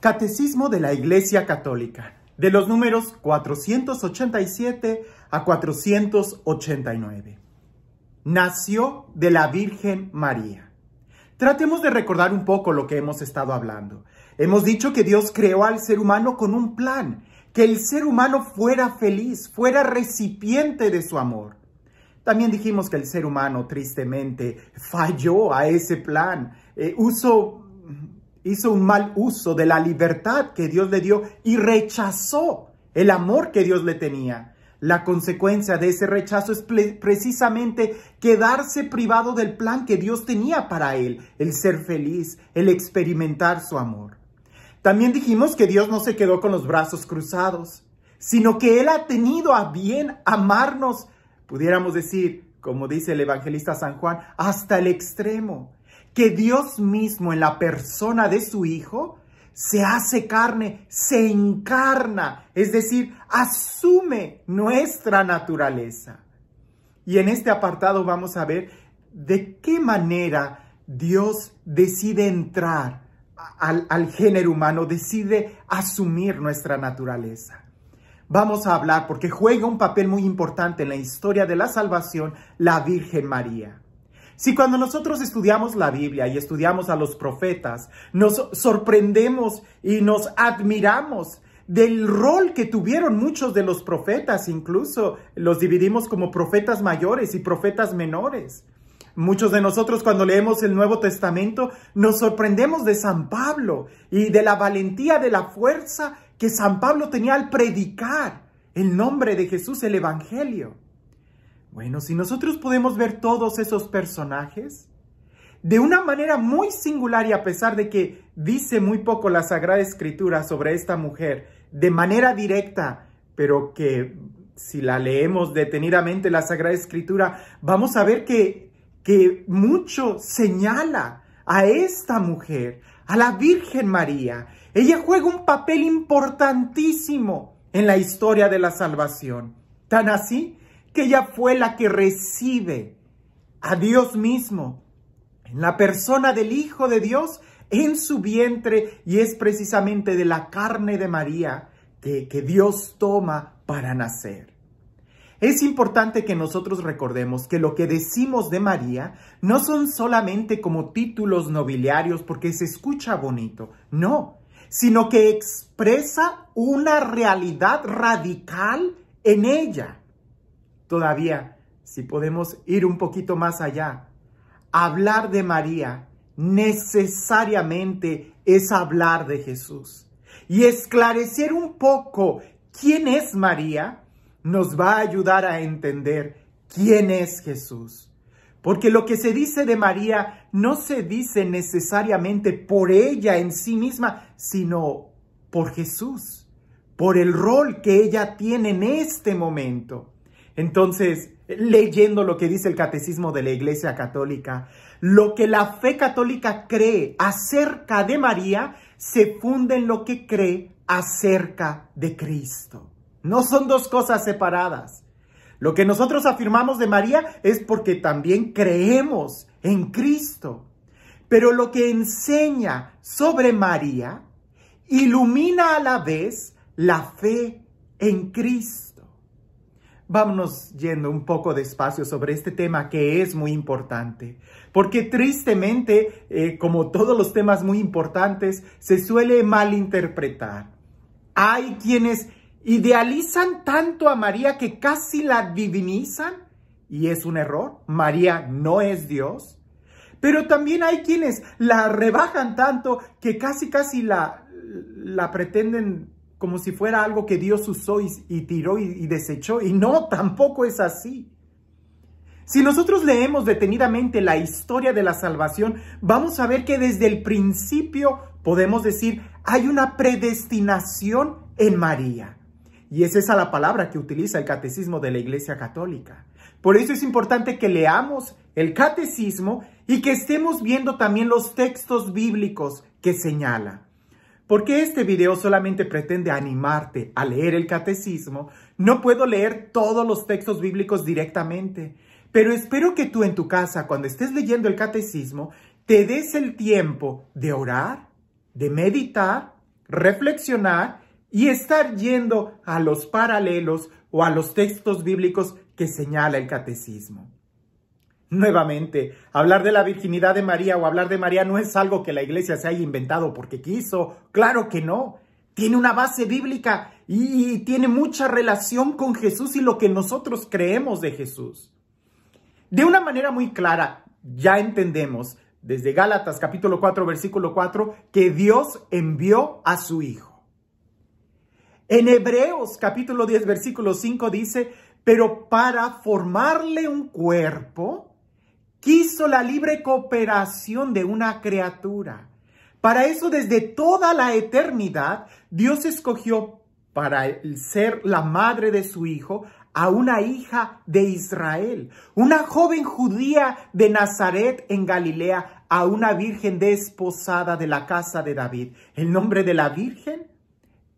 Catecismo de la Iglesia Católica, de los números 487 a 489. Nació de la Virgen María. Tratemos de recordar un poco lo que hemos estado hablando. Hemos dicho que Dios creó al ser humano con un plan, que el ser humano fuera feliz, fuera recipiente de su amor. También dijimos que el ser humano tristemente falló a ese plan, eh, usó hizo un mal uso de la libertad que Dios le dio y rechazó el amor que Dios le tenía. La consecuencia de ese rechazo es precisamente quedarse privado del plan que Dios tenía para él, el ser feliz, el experimentar su amor. También dijimos que Dios no se quedó con los brazos cruzados, sino que Él ha tenido a bien amarnos, pudiéramos decir, como dice el evangelista San Juan, hasta el extremo que Dios mismo en la persona de su Hijo se hace carne, se encarna, es decir, asume nuestra naturaleza. Y en este apartado vamos a ver de qué manera Dios decide entrar al, género humano, decide asumir nuestra naturaleza vamos a hablar porque juega un papel muy importante en la historia de la salvación la Virgen María. Si cuando nosotros estudiamos la Biblia y estudiamos a los profetas, nos sorprendemos y nos admiramos del rol que tuvieron muchos de los profetas, incluso los dividimos como profetas mayores y profetas menores. Muchos de nosotros cuando leemos el Nuevo Testamento nos sorprendemos de San Pablo y de la valentía, de la fuerza que San Pablo tenía al predicar el nombre de Jesús, el Evangelio. Bueno, si nosotros podemos ver todos esos personajes, de una manera muy singular y a pesar de que dice muy poco la Sagrada Escritura sobre esta mujer, de manera directa, pero que si la leemos detenidamente la Sagrada Escritura, vamos a ver que, que mucho señala a esta mujer, a la Virgen María. Ella juega un papel importantísimo en la historia de la salvación. Tan así ella fue la que recibe a Dios mismo en la persona del Hijo de Dios en su vientre y es precisamente de la carne de María que Dios toma para nacer. Es importante que nosotros recordemos que lo que decimos de María no son solamente como títulos nobiliarios porque se escucha bonito, no, sino que expresa una realidad radical en ella todavía, si podemos ir un poquito más allá, hablar de María necesariamente es hablar de Jesús. Y esclarecer un poco quién es María nos va a ayudar a entender quién es Jesús. Porque lo que se dice de María no se dice necesariamente por ella en sí misma, sino por Jesús, por el rol que ella tiene en este momento. Entonces, leyendo lo que dice el catecismo de la Iglesia Católica, lo que la fe católica cree acerca de María se funde en lo que cree acerca de Cristo. No son dos cosas separadas. Lo que nosotros afirmamos de María es porque también creemos en Cristo. Pero lo que enseña sobre María ilumina a la vez la fe en Cristo vámonos yendo un poco despacio sobre este tema que es muy importante. Porque tristemente, eh, como todos los temas muy importantes, se suele malinterpretar. Hay quienes idealizan tanto a María que casi la divinizan. Y es un error. María no es Dios. Pero también hay quienes la rebajan tanto que casi casi la, la pretenden como si fuera algo que Dios usó y, tiró y, y desechó. Y no, tampoco es así. Si nosotros leemos detenidamente la historia de la salvación, vamos a ver que desde el principio podemos decir, hay una predestinación en María. Y es esa la palabra que utiliza el catecismo de la Iglesia Católica. Por eso es importante que leamos el catecismo y que estemos viendo también los textos bíblicos que señala. Porque este video solamente pretende animarte a leer el catecismo, no puedo leer todos los textos bíblicos directamente, pero espero que tú en tu casa, cuando estés leyendo el catecismo, te des el tiempo de orar, de meditar, reflexionar y estar yendo a los paralelos o a los textos bíblicos que señala el catecismo. Nuevamente, hablar de la virginidad de María o hablar de María no es algo que la iglesia se haya inventado porque quiso, claro que no. Tiene una base bíblica y tiene mucha relación con Jesús y lo que nosotros creemos de Jesús. De una manera muy clara, ya entendemos desde Gálatas capítulo 4 versículo 4 que Dios envió a su Hijo. En Hebreos capítulo 10 versículo 5 dice, pero para formarle un cuerpo, quiso la libre cooperación de una criatura. Para eso desde toda la eternidad Dios escogió para ser la madre de su hijo a una hija de Israel, una joven judía de Nazaret en Galilea, a una virgen desposada de la casa de David. El nombre de la virgen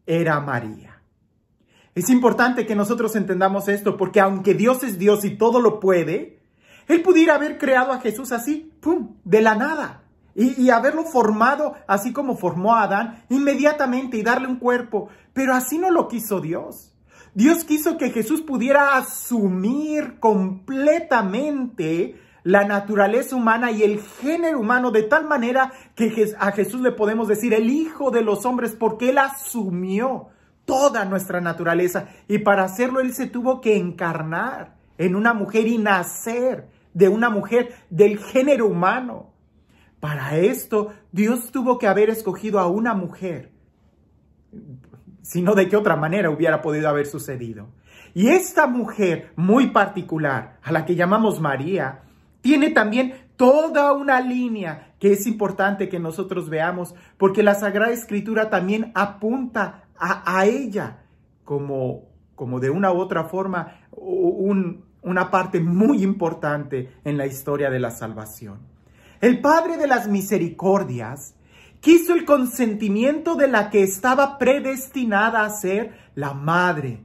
era María. Es importante que nosotros entendamos esto porque aunque Dios es Dios y todo lo puede, él pudiera haber creado a Jesús así, ¡pum!, de la nada. Y, haberlo formado así como formó a Adán inmediatamente y darle un cuerpo. Pero así no lo quiso Dios. Dios quiso que Jesús pudiera asumir completamente la naturaleza humana y el género humano de tal manera que a Jesús le podemos decir el Hijo de los hombres porque Él asumió toda nuestra naturaleza y para hacerlo Él se tuvo que encarnar en una mujer y nacer de una mujer del género humano. Para esto, Dios tuvo que haber escogido a una mujer, sino de qué otra manera hubiera podido haber sucedido. Y esta mujer muy particular, a la que llamamos María, tiene también toda una línea que es importante que nosotros veamos, porque la Sagrada Escritura también apunta a, ella como, como de una u otra forma un, una parte muy importante en la historia de la salvación. El Padre de las Misericordias quiso el consentimiento de la que estaba predestinada a ser la madre,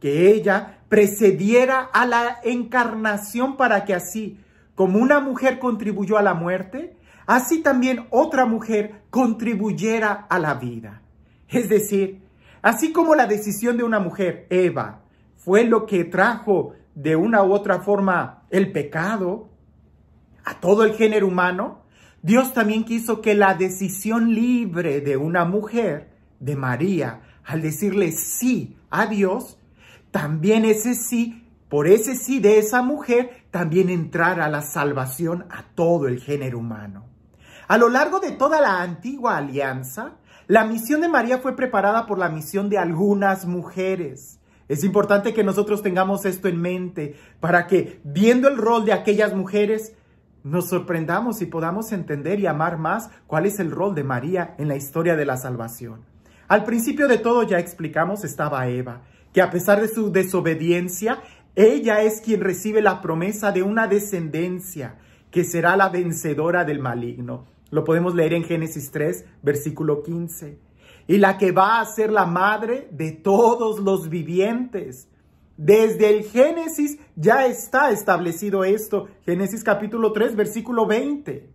que ella precediera a la encarnación para que así, como una mujer contribuyó a la muerte, así también otra mujer contribuyera a la vida. Es decir, así como la decisión de una mujer, Eva, fue lo que trajo de una u otra forma el pecado a todo el género humano, Dios también quiso que la decisión libre de una mujer, de María, al decirle sí a Dios, también ese sí, por ese sí de esa mujer, también entrara la salvación a todo el género humano. A lo largo de toda la antigua alianza, la misión de María fue preparada por la misión de algunas mujeres. Es importante que nosotros tengamos esto en mente para que viendo el rol de aquellas mujeres, nos sorprendamos y podamos entender y amar más cuál es el rol de María en la historia de la salvación. Al principio de todo ya explicamos estaba Eva, que a pesar de su desobediencia, ella es quien recibe la promesa de una descendencia que será la vencedora del maligno. Lo podemos leer en Génesis 3, versículo 15 y la que va a ser la madre de todos los vivientes. Desde el Génesis ya está establecido esto, Génesis capítulo 3, versículo 20.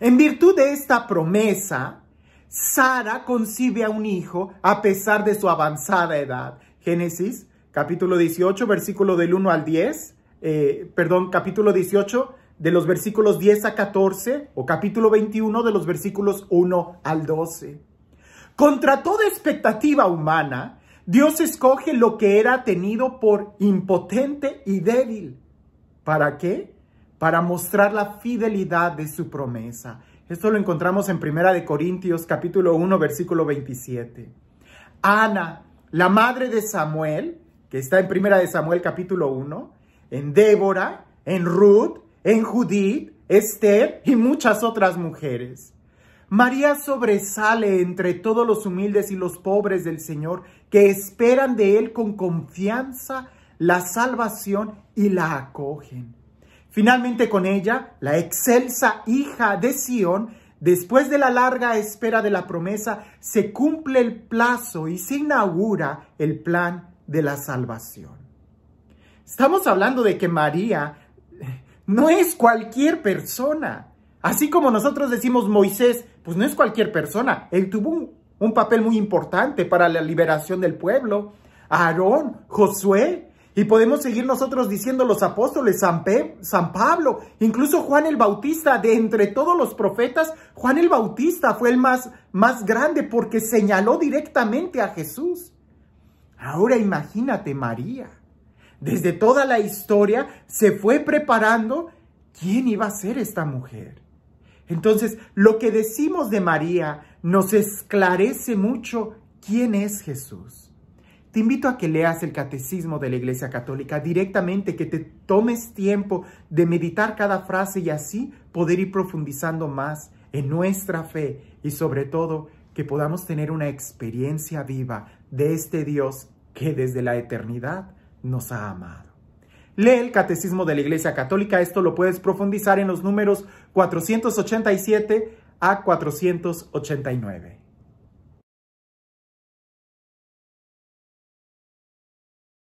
En virtud de esta promesa, Sara concibe a un hijo a pesar de su avanzada edad. Génesis capítulo 18, versículo del 1 al 10, eh, perdón, capítulo 18 de los versículos 10 a 14 o capítulo 21 de los versículos 1 al 12. Contra toda expectativa humana, Dios escoge lo que era tenido por impotente y débil. ¿Para qué? Para mostrar la fidelidad de su promesa. Esto lo encontramos en 1 de Corintios capítulo 1 versículo 27. Ana, la madre de Samuel, que está en 1 de Samuel capítulo 1, en Débora, en Ruth, en Judith, Esther y muchas otras mujeres. María sobresale entre todos los humildes y los pobres del Señor que esperan de Él con confianza la salvación y la acogen. Finalmente con ella, la excelsa hija de Sión, después de la larga espera de la promesa, se cumple el plazo y se inaugura el plan de la salvación. Estamos hablando de que María no es cualquier persona. Así como nosotros decimos Moisés pues no es cualquier persona. Él tuvo un, papel muy importante para la liberación del pueblo. Aarón, Josué, y podemos seguir nosotros diciendo los apóstoles, San, San Pablo, incluso Juan el Bautista, de entre todos los profetas, Juan el Bautista fue el más, más grande porque señaló directamente a Jesús. Ahora imagínate María. Desde toda la historia se fue preparando quién iba a ser esta mujer. Entonces, lo que decimos de María nos esclarece mucho quién es Jesús. Te invito a que leas el Catecismo de la Iglesia Católica directamente, que te tomes tiempo de meditar cada frase y así poder ir profundizando más en nuestra fe y sobre todo que podamos tener una experiencia viva de este Dios que desde la eternidad nos ha amado. Lee el Catecismo de la Iglesia Católica, esto lo puedes profundizar en los números 487 a 489.